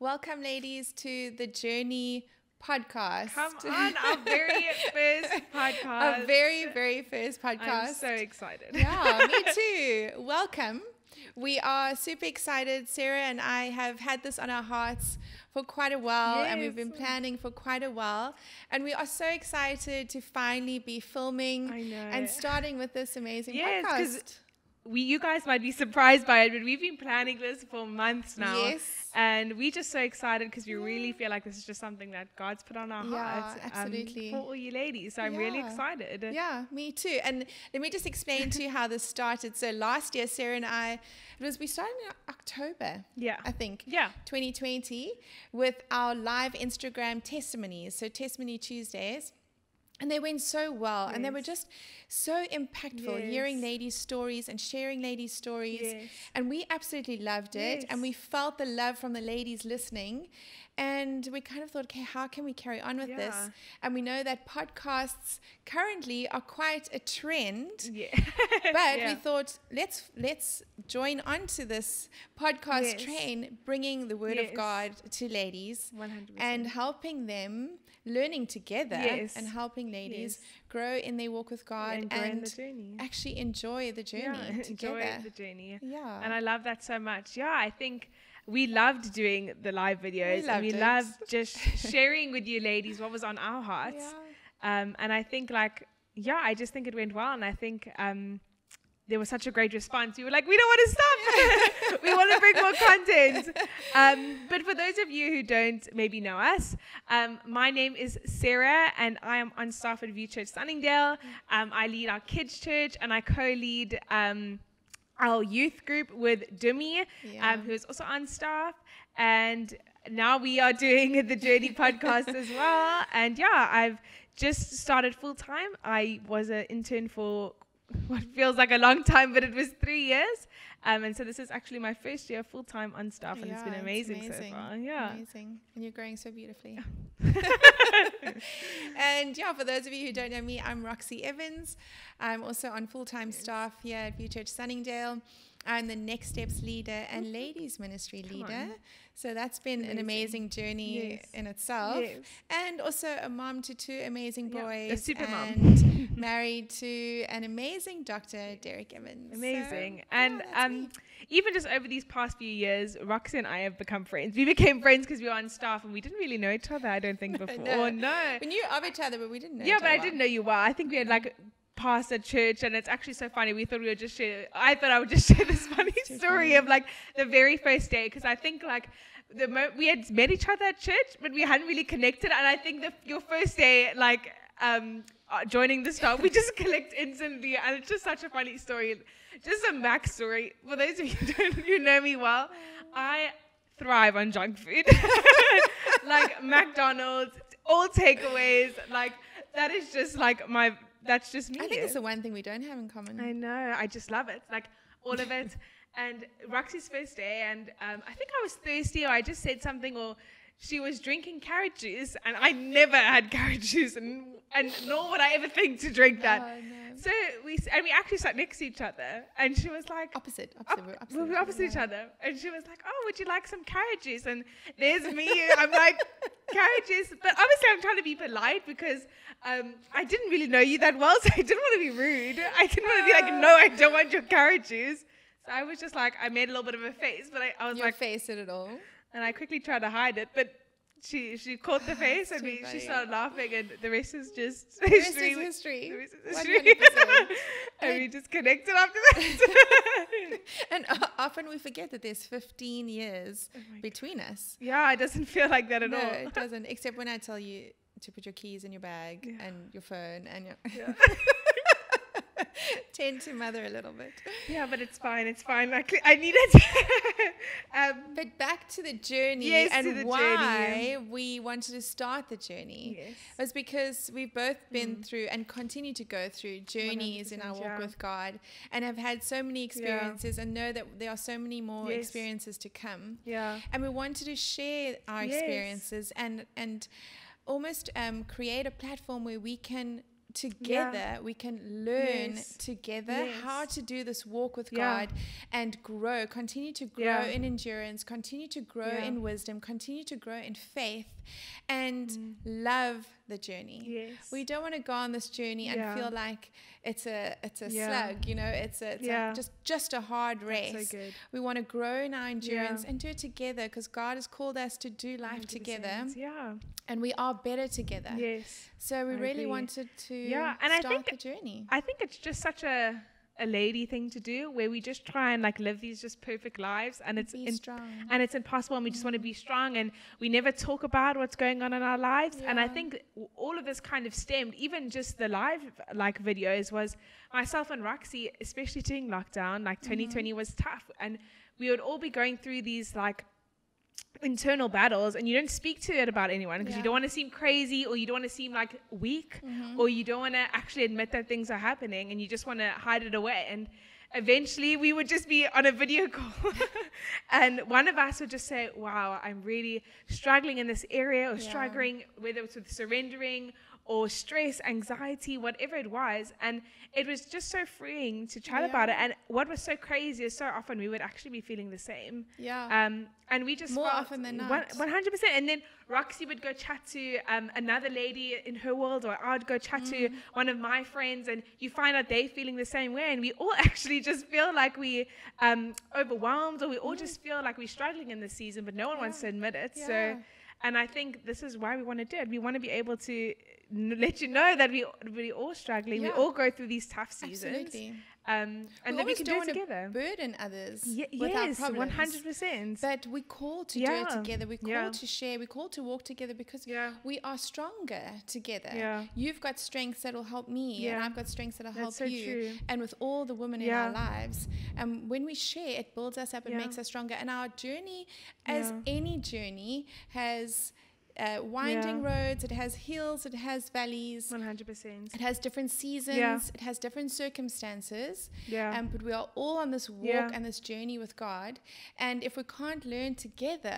Welcome, ladies, to the Journey podcast. Come on, our very first podcast. Our very, very first podcast. I'm so excited. Yeah, me too. Welcome. We are super excited. Sarah and I have had this on our hearts for quite a while yes. and we've been planning for quite a while. And we are so excited to finally be filming and starting with this amazing yes, podcast we you guys might be surprised by it, but we've been planning this for months now. Yes. And we're just so excited because we yeah. really feel like this is just something that God's put on our yeah, hearts. Um, absolutely. Um, for all you ladies. So I'm yeah. really excited. Yeah, me too. And let me just explain to you how this started. So last year, Sarah and I, it was we started in October. Yeah. I think. Yeah. 2020 with our live Instagram testimonies. So testimony Tuesdays and they went so well. Yes. And they were just so impactful, yes. hearing ladies' stories and sharing ladies' stories. Yes. And we absolutely loved it. And we felt the love from the ladies listening. And we kind of thought, okay, how can we carry on with yeah. this? And we know that podcasts currently are quite a trend. Yeah. but yeah. we thought, let's let's join onto this podcast train, bringing the word of God to ladies 100%. and helping them learning together yes. and helping ladies yes. grow in their walk with God and, and actually enjoy the journey yeah, together. Enjoy the journey. Yeah. And I love that so much. Yeah, I think we loved doing the live videos we and we it. loved just sharing with you ladies what was on our hearts. Yeah. Um, and I think like yeah, I just think it went well and I think um, there was such a great response. We were like, we don't want to stop. we want to bring more content. Um, but for those of you who don't maybe know us, um, my name is Sarah, and I am on staff at View Church Sunningdale. Um, I lead our kids' church, and I co-lead um, our youth group with Dumi, um, yeah. who is also on staff. And now we are doing the Journey podcast as well. And yeah, I've just started full time. I was an intern for what feels like a long time, but it was three years. Um, and so this is actually my first year full time on staff, and yeah, it's been amazing, it's amazing, so far. Yeah, amazing, and you're growing so beautifully. and yeah, for those of you who don't know me, I'm Roxy Evans. I'm also on full time yes. staff here at View Church Sunningdale. I'm the Next Steps leader and mm-hmm. Ladies Ministry Come leader. On. So that's been amazing. an amazing journey yes. in itself. Yes. And also a mom to two amazing boys. Yep. A super mom. married to an amazing doctor, Derek Evans. Amazing. So, and yeah, um, even just over these past few years, Roxy and I have become friends. We became friends because we were on staff and we didn't really know each other, I don't think, before. no. no. We knew of each other, but we didn't know Yeah, but I didn't know you well. I think we had like past a church and it's actually so funny we thought we would just share i thought i would just share this funny story funny. of like the very first day because i think like the mo- we had met each other at church but we hadn't really connected and i think the, your first day like um, uh, joining the staff we just connect instantly and it's just such a funny story just a back story for those of you who don't who know me well i thrive on junk food like mcdonald's all takeaways like that is just like my that's just me. I think it's the one thing we don't have in common. I know. I just love it. Like all of it. and Roxy's first day, and um, I think I was thirsty, or I just said something, or she was drinking carrot juice, and I never had carrot juice, and and nor would I ever think to drink that. Oh, no. So we and we actually sat next to each other, and she was like opposite, opposite, op- we're, opposite, each other, and she was like, "Oh, would you like some carrot juice?" And there's me, I'm like carrot juice, but obviously I'm trying to be polite because um, I didn't really know you that well, so I didn't want to be rude. I didn't want to be like, "No, I don't want your carrot juice." So I was just like, I made a little bit of a face, but I, I was you like, face it at all and I quickly tried to hide it, but she she caught the face and she started laughing, and the rest is just the rest history. Is history. The rest is history. and, we just connected after that. and uh, often we forget that there's 15 years oh between God. us. Yeah, it doesn't feel like that at no, all. it doesn't. Except when I tell you to put your keys in your bag yeah. and your phone and your. Yeah tend to mother a little bit. Yeah, but it's fine. It's fine. I, cl- I need it. um, but back to the journey yes, and the why journey. we wanted to start the journey yes. was because we've both been mm. through and continue to go through journeys in our walk yeah. with God and have had so many experiences yeah. and know that there are so many more yes. experiences to come. Yeah. And we wanted to share our experiences and and almost um, create a platform where we can together yeah. we can learn yes. together yes. how to do this walk with yeah. god and grow continue to grow yeah. in endurance continue to grow in wisdom continue to grow in faith and mm. love the journey. Yes. We don't want to go on this journey yeah. and feel like it's a it's a yeah. slug, you know, it's a, it's yeah. a, just just a hard race. So we want to grow in our endurance and do it together because God has called us to do life 100%. together. Yeah. And we are better together. Yes. So we I really agree. wanted to yeah. and I think, the journey. I think it's just such a a lady thing to do where we just try and like live these just perfect lives and it's in, and it's impossible and we just want to be strong and we never talk about what's going on in our lives yeah. and i think all of this kind of stemmed even just the live like videos was myself and roxy especially during lockdown like 2020 mm-hmm. mm. was tough and we would all be going through these like internal battles and you don't speak to it about anyone because yeah. you don't want to seem crazy or you don't want to seem like weak mm-hmm. or you don't want to actually admit that things are happening and you just want to hide it away and eventually we would just be on a video call and one of us would just say wow i'm really struggling in this area or yeah. struggling whether it's with surrendering or stress, anxiety, whatever it was. And it was just so freeing to chat yeah. about it. And what was so crazy is so often we would actually be feeling the same. Yeah. Um, and we just more often than not. One hundred percent. And then Roxy would go chat to um, another lady in her world, or I'd go chat mm. to one of my friends, and you find out they're feeling the same way. And we all actually just feel like we um, overwhelmed, or we all mm. just feel like we're struggling in this season, but no one yeah. wants to admit it. Yeah. So. And I think this is why we want to do it. We want to be able to let you know that we we're all struggling. Yeah. We all go through these tough seasons. Absolutely. Um, and we that we can do it together. Burden others. yes, one hundred percent. But we call to yeah. do it together. We call yeah. to share. We call to walk together because we are stronger together. You've got strengths that'll help me, and I've got strengths that'll help so you. True. And with all the women in our lives, and um, when we share, it builds us up and makes us stronger. And our journey, as any journey, has uh, winding yeah. roads, it has hills, it has valleys. 100%. It has different seasons, yeah. it has different circumstances. Yeah. Um, but we are all on this walk yeah. and this journey with God. And if we can't learn together,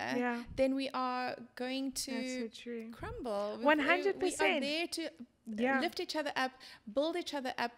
then we are going to so crumble. 100%. We are there to uh, lift each other up, build each other up,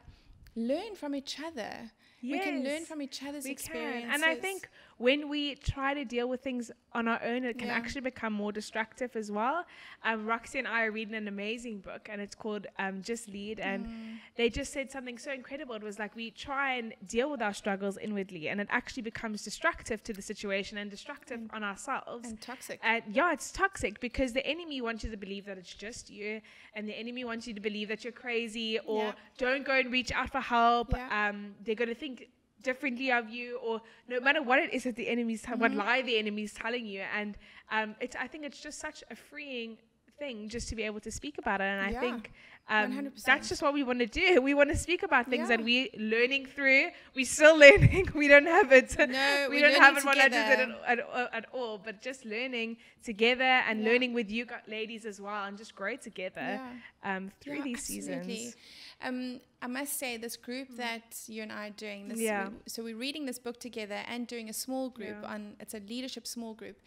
learn from each other. Yes. We can learn from each other's we experiences. Can. And I think when we try to deal with things on our own, it can yeah. actually become more destructive as well. Um, Roxy and I are reading an amazing book, and it's called um, Just Lead. And mm. they just said something so incredible. It was like we try and deal with our struggles inwardly, and it actually becomes destructive to the situation and destructive mm. on ourselves. And toxic. And yeah, it's toxic because the enemy wants you to believe that it's just you, and the enemy wants you to believe that you're crazy or yeah. don't go and reach out for help. Yeah. Um, they're going to think differently of you or no matter what it is that the enemy's mm-hmm. what lie the enemy's telling you and um, it's i think it's just such a freeing thing just to be able to speak about it and yeah. i think um, 100%. That's just what we want to do. We want to speak about things yeah. and we are learning through. We're still learning. We don't have it. No, we don't have it At, at, at, all. But just learning together and yeah. learning with you ladies as well, and just grow together yeah. um, through these absolutely. seasons. Um, I must say, this group mm. that you and I are doing, this, yeah. We, so we're reading this book together and doing a small group on. It's a leadership small group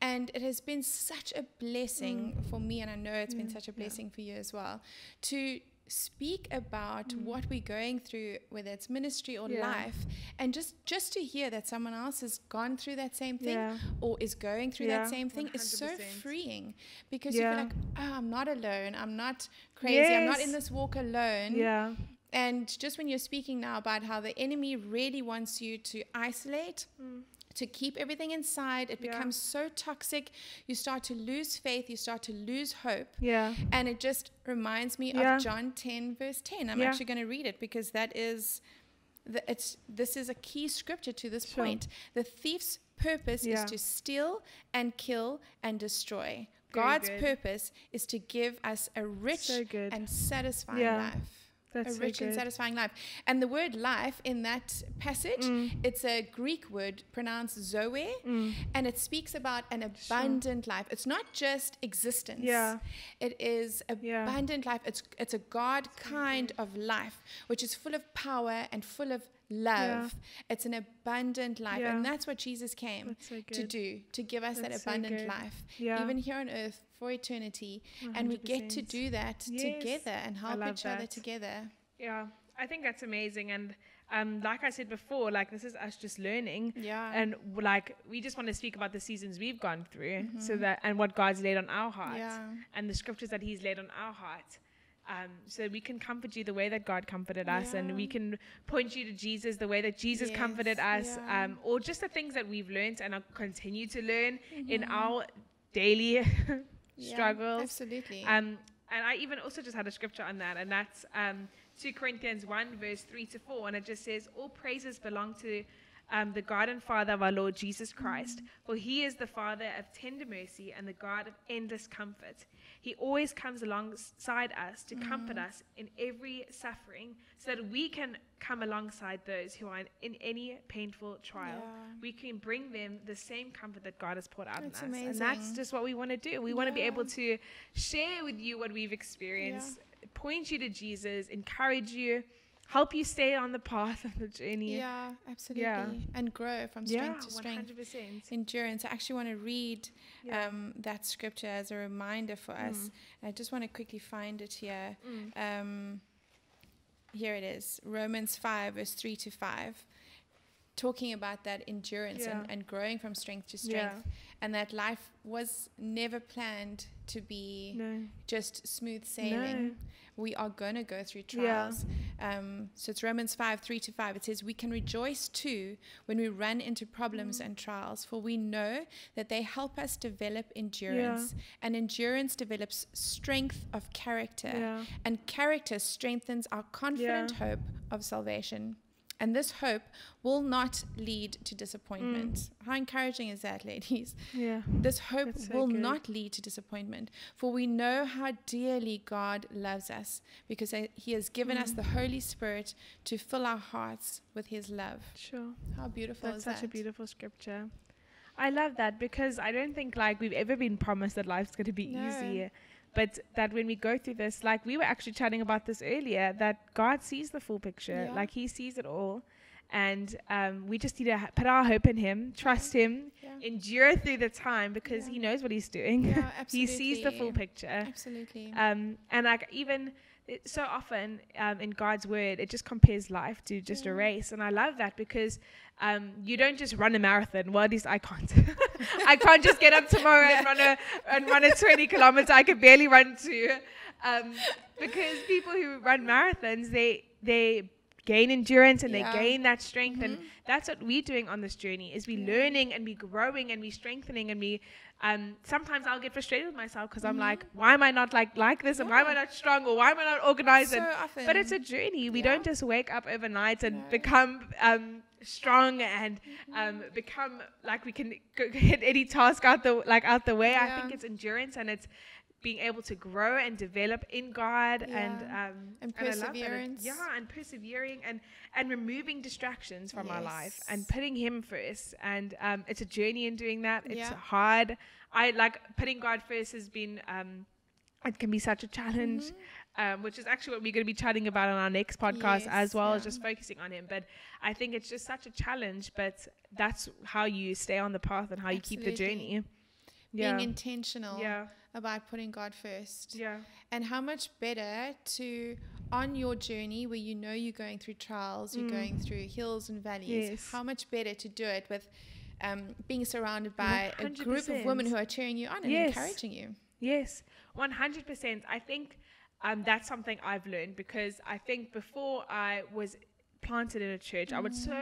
and it has been such a blessing mm. for me, and I know it's mm. been such a blessing yeah. for you as well, to speak about mm. what we're going through whether it's ministry or yeah. life and just just to hear that someone else has gone through that same thing yeah. or is going through yeah. that same thing 100%. is so freeing because you feel like oh i'm not alone i'm not crazy yes. i'm not in this walk alone yeah and just when you're speaking now about how the enemy really wants you to isolate mm to keep everything inside. It yeah. becomes so toxic. You start to lose faith. You start to lose hope. Yeah. And it just reminds me yeah. of John 10, verse 10. I'm yeah. actually going to read it because that is. The, it's this is a key scripture to this sure. point. The thief's purpose is to steal and kill and destroy. Very God's good. purpose is to give us a rich so and satisfying life. That's a rich so and satisfying life. And the word life in that passage, mm. it's a Greek word pronounced zoe, mm. and it speaks about an abundant sure. life. It's not just existence. Yeah. It is abundant yeah. life. It's it's a God kind of life, which is full of power and full of love. Yeah. It's an abundant life. Yeah. And that's what Jesus came so to do, to give us that's that abundant so life, yeah. even here on earth for eternity. 100%. And we get to do that yes. together and help each that. other together. Yeah, I think that's amazing. And um, like I said before, like this is us just learning. Yeah. And like we just want to speak about the seasons we've gone through mm-hmm. so that and what God's laid on our hearts and the scriptures that He's laid on our hearts um, so we can comfort you the way that God comforted us, yeah. and we can point you to Jesus the way that Jesus yes, comforted us, yeah. um, or just the things that we've learned and continue to learn mm-hmm. in our daily yeah, struggles. Absolutely. Um, and I even also just had a scripture on that, and that's um, 2 Corinthians 1, verse 3 to 4, and it just says, All praises belong to um, the God and Father of our Lord Jesus Christ, mm-hmm. for he is the Father of tender mercy and the God of endless comfort. He always comes alongside us to mm. comfort us in every suffering so that we can come alongside those who are in, in any painful trial. Yeah. We can bring them the same comfort that God has poured out that's in us. Amazing. And that's just what we want to do. We want to be able to share with you what we've experienced, yeah. point you to Jesus, encourage you help you stay on the path of the journey. Yeah, absolutely. Yeah. And grow from strength yeah, to strength. 100%. Endurance. I actually want to read yeah. um, that scripture as a reminder for us. Mm. I just want to quickly find it here. Mm. Um, here it is Romans 5, verse 3 to 5 talking about that endurance yeah. and, and, growing from strength to strength yeah. and that life was never planned to be no. just smooth sailing no. we are going to go through trials yeah. um, so it's romans 5 3 to 5 it says we can rejoice too when we run into problems mm. and trials for we know that they help us develop endurance and endurance develops strength of character and character strengthens our confident hope of salvation and this hope will not lead to disappointment. Mm. How encouraging is that, ladies? Yeah. This hope so will good. not lead to disappointment, for we know how dearly God loves us because He has given mm. us the Holy Spirit to fill our hearts with His love. Sure. How beautiful That's such that? a beautiful scripture. I love that because I don't think like we've ever been promised that life's going to be no. easy but that when we go through this, like we were actually chatting about this earlier, that God sees the full picture, yeah. like He sees it all. And um, we just need to put our hope in Him, trust yeah. Him, yeah. endure through the time because He knows what He's doing. he sees the full picture. Absolutely. Um, and like even it, so often um, in God's word, it just compares life to just a race. And I love that because um, you don't just run a marathon. Well, at least I can't. I can't just get up tomorrow and run a and run a 20 kilometer. I could barely run two, um, because people who run marathons they they gain endurance and yeah. they gain that strength mm-hmm. and that's what we're doing on this journey is we yeah. learning and we growing and we strengthening and we um, sometimes i'll get frustrated with myself because mm-hmm. i'm like mm-hmm. why am i not like like this and yeah. why am i not strong or why am i not organized so and, but it's a journey we yeah. don't just wake up overnight and no. become um, strong and um, become like we can hit any task out the like out the way. Yeah. I think it's endurance and it's being able to grow and develop in God yeah. and um, and perseverance. And yeah, and persevering and and removing distractions from yes. our life and putting Him first. And um, it's a journey in doing that. It's yeah. hard. I like putting God first has been. Um, it can be such a challenge. Mm-hmm um, which is actually what we're going to be chatting about on our next podcast yes, as well yeah. as just focusing on him. But I think it's just such a challenge, but that's how you stay on the path and how Absolutely. you keep the journey. Yeah. Being intentional yeah. about putting God first. Yeah. And how much better to, on your journey where you know you're going through trials, you're mm. going through hills and valleys, yes. how much better to do it with um, being surrounded by 100%. a group of women who are cheering you on and yes. encouraging you. Yes, 100%. I think um, that's something I've learned because I think before I was planted in a church, mm-hmm. I would mm. so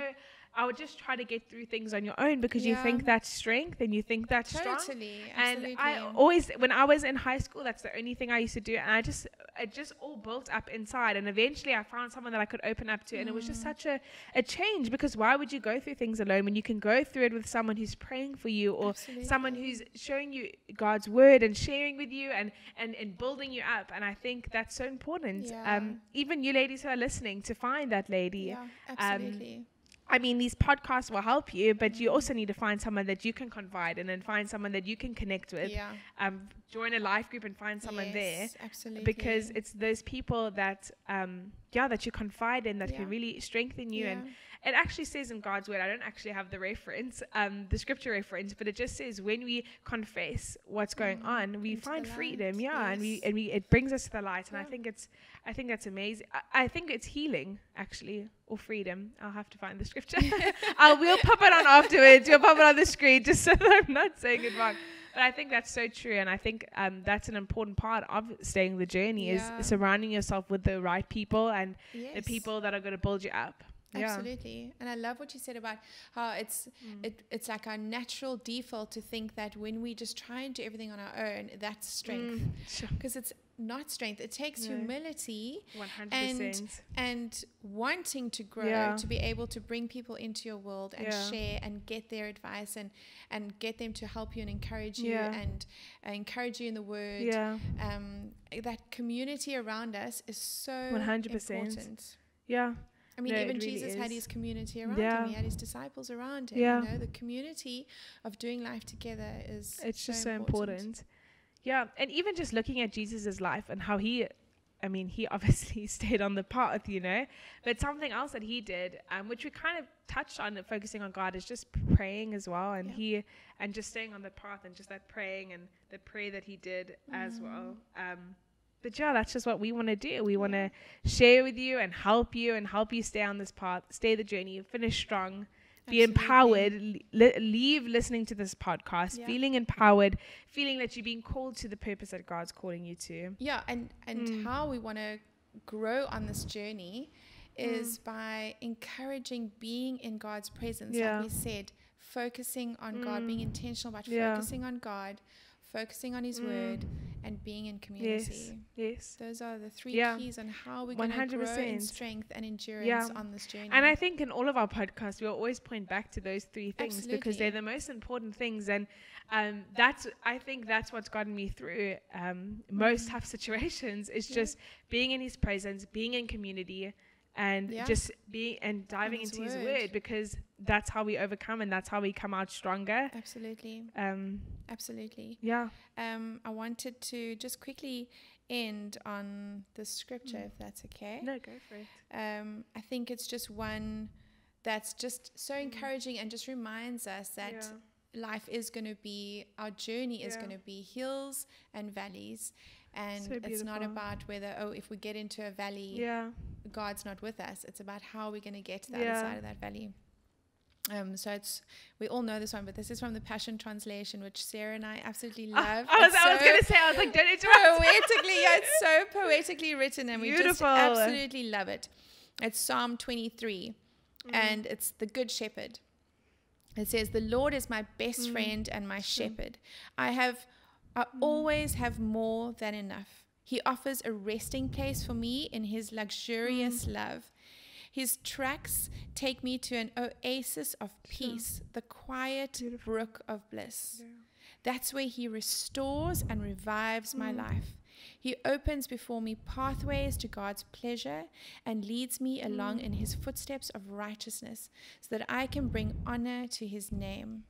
I would just try to get through things on your own because yeah. you think that's strength and you think that's totally, strong. Absolutely. And I always, when I was in high school, that's the only thing I used to do, and I just, it just all built up inside. And eventually, I found someone that I could open up to, mm. and it was just mm. such a, a change because why would you go through things alone when you can go through it with someone who's praying for you or absolutely. someone who's showing you God's word and sharing with you and and and building you up? And I think that's so important. Yeah. Um, even you ladies who are listening to find that lady. Yeah, um, absolutely. Um, I mean, these podcasts will help you, but you also need to find someone that you can confide in and find someone that you can connect with. Yeah. Um, join a life group and find someone yes, there. Absolutely. Because it's those people that, um, yeah, that you confide in that yeah. can really strengthen you yeah. and it actually says in God's word, I don't actually have the reference, um, the scripture reference, but it just says when we confess what's going mm. on, we Into find freedom, yeah, yes. and we and we it brings us to the light, yeah. and I think it's I think that's amazing. I, I, think it's healing actually or freedom. I'll have to find the scripture. I'll, we'll pop it on afterwards. We'll pop it on the screen just so that I'm not saying it wrong but I think that's so true, and I think um, that's an important part of staying the journey yeah. is surrounding yourself with the right people and yes. the people that are going to build you up. Absolutely. Yeah. And I love what you said about how it's mm. it, it's like our natural default to think that when we just try and do everything on our own, that's strength. Because mm. it's not strength. It takes no. humility 100%. and and wanting to grow yeah. to be able to bring people into your world and yeah. share and get their advice and and get them to help you and encourage you yeah. and uh, encourage you in the word. Yeah. Um, that community around us is so 100%. important. Yeah. I mean, no, even Jesus had his community around yeah. him. He had his disciples around him. Yeah. You know, the community of doing life together is it's so just so important. important. Yeah, and even just looking at Jesus's life and how he I mean, he obviously stayed on the path, you know. But something else that he did, um, which we kind of touched on, focusing on God, is just praying as well, and yeah. he and just staying on the path and just that praying and the prayer that he did mm. as well. Um, but yeah, that's just what we want to do. We want to share with you and help you and help you stay on this path, stay the journey, finish strong, be Absolutely. empowered, li- leave listening to this podcast yeah. feeling empowered, feeling that you're being called to the purpose that God's calling you to. Yeah, and and mm. how we want to grow on this journey is mm. by encouraging being in God's presence. Yeah. Like we said, focusing on mm. God, being mm. intentional about yeah. focusing on God focusing on His mm. Word, and being in community. Yes, yes. Those are the three yeah. keys on how we're going to grow in strength and endurance yeah. on this journey. And I think in all of our podcasts, we'll always point back to those three things Absolutely. because they're the most important things. And um, that's, I think that's what's gotten me through um, most mm-hmm. tough situations is yeah. just being in His presence, being in community, and yeah. just be and diving into his word. because that's how we overcome and that's how we come out stronger absolutely um absolutely yeah um i wanted to just quickly end on the scripture mm. if that's okay no go for it um i think it's just one that's just so mm. encouraging and just reminds us that yeah life is going to be, our journey is yeah. going to be hills and valleys and so it's not about whether oh if we get into a valley yeah god's not with us it's about how we're going to get to the yeah. other side of that valley um, so it's we all know this one, but this is from the Passion Translation, which Sarah and I absolutely love. I was, so was going to say, I was like, don't interrupt. Poetically, it's so poetically written, and Beautiful. we just absolutely love it. It's Psalm 23, mm. and it's the Good Shepherd. It says, "The Lord is my best mm. friend and my shepherd. I have." I mm. always have more than enough. He offers a resting place for me in his luxurious mm. love. His tracks take me to an oasis of peace, sure. the quiet Beautiful. brook of bliss. Yeah. That's where he restores and revives mm. my life. He opens before me pathways to God's pleasure and leads me along mm. in his footsteps of righteousness so that I can bring honor to his name.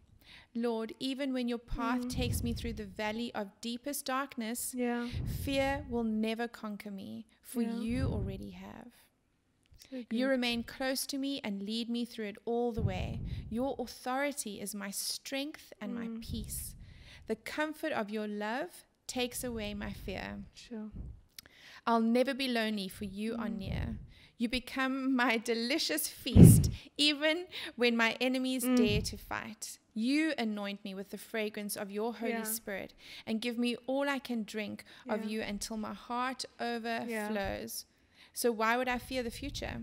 Lord, even when your path mm. takes me through the valley of deepest darkness, yeah. fear will never conquer me, for yeah. you already have. So you remain close to me and lead me through it all the way. Your authority is my strength and mm. my peace. The comfort of your love takes away my fear. Sure. I'll never be lonely, for you mm. are near. You become my delicious feast, even when my enemies mm. dare to fight. You anoint me with the fragrance of your Holy yeah. Spirit and give me all I can drink yeah. of you until my heart overflows. So, why would I fear the future?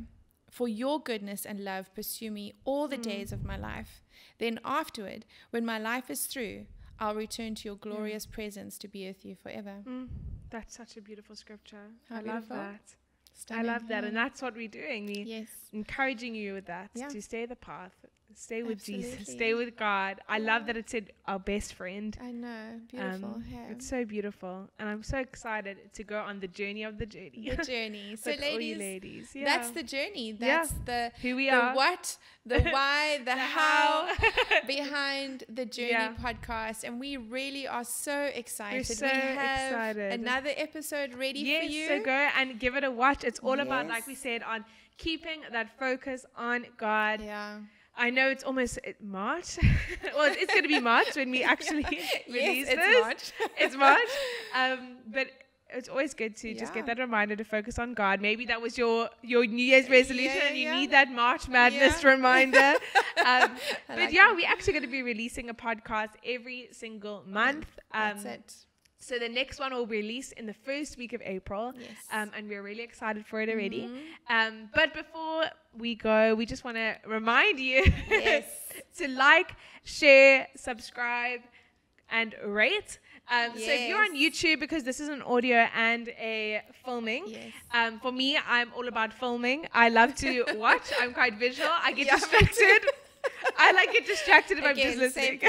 For your goodness and love pursue me all the mm. days of my life. Then, afterward, when my life is through, I'll return to your hmm. glorious mm. presence to be with you forever. Mm. That's such a beautiful scripture. How I beautiful. love that. Stunning. I love that. And that's what we're doing. We're yes. encouraging you with that yeah. to stay the path Stay with Absolutely. Jesus. Stay with God. I love that it said our best friend. I know. Beautiful. Um, yeah. It's so beautiful. And I'm so excited to go on the journey of the journey. The journey. so ladies, ladies. Yeah. that's the journey. That's the who we the are. what, the why, the, how behind the journey podcast. And we really are so excited. We're so we have excited. another episode ready yes, for you. So go and give it a watch. It's all yes. about, like we said, on keeping that focus on God. Yeah I know it's almost eh, March. well, it's going to be March when we actually yes, release it's this. March. it's March. Um, but it's always good to yeah. just get that reminder to focus on God. Maybe that was your your New Year's resolution, yeah, and you yeah. need that March Madness reminder. Um, but like yeah, that. we're actually going to be releasing a podcast every single month. Um, That's it. So the next one will be released in the first week of April, yes. um, and we're really excited for it already. Mm-hmm. Um, but before we go, we just want to remind you yes. to like, share, subscribe, and rate. Um, yes. So if you're on YouTube, because this is an audio and a filming, yes. um, for me, I'm all about filming. I love to watch. I'm quite visual. I get yeah. distracted. I like get distracted if Again, I'm just listening.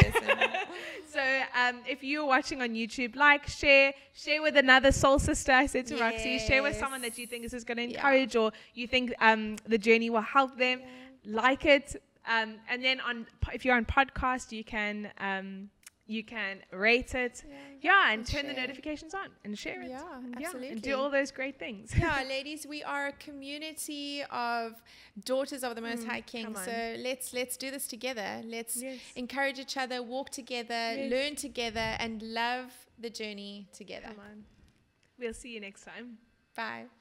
So um, if you're watching on YouTube, like, share, share with another soul sister. I said to yes. Roxy, share with someone that you think this is going to encourage yeah. or you think um, the journey will help them. Yeah. Like it. Um, and then on, if you're on podcast, you can um, you can rate it. Yeah, yeah and, and, turn share. the notifications on and share it. Yeah, absolutely. Yeah, and do all those great things. Yeah, ladies, we are a community of daughters of the Most mm, High King. So let's let's do this together. Let's yes. encourage each other, walk together, yes. learn together, and love the journey together. We'll see you next time. Bye.